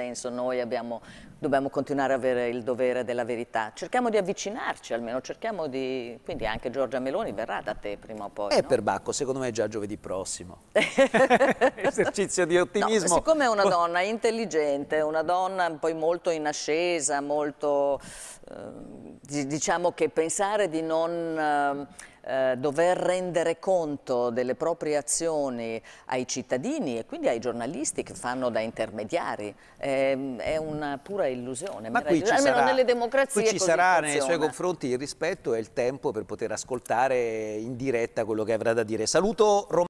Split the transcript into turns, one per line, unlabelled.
senso noi abbiamo, dobbiamo continuare ad avere il dovere della verità. Cerchiamo di avvicinarci almeno, cerchiamo di... quindi anche Giorgia Meloni verrà da te prima o poi. E no?
per Bacco, secondo me è già giovedì prossimo. esercizio di ottimismo. No, siccome è una
donna intelligente, una donna poi molto in ascesa, molto, eh, diciamo che pensare di non... Eh, eh, dover rendere conto delle proprie azioni ai cittadini e quindi ai giornalisti che fanno da intermediari ehm, è una pura illusione. Ma qui ci, sarà, nelle democrazie qui ci sarà funziona. nei suoi confronti
il rispetto e il tempo per poter ascoltare in diretta quello che avrà da dire. Saluto Roma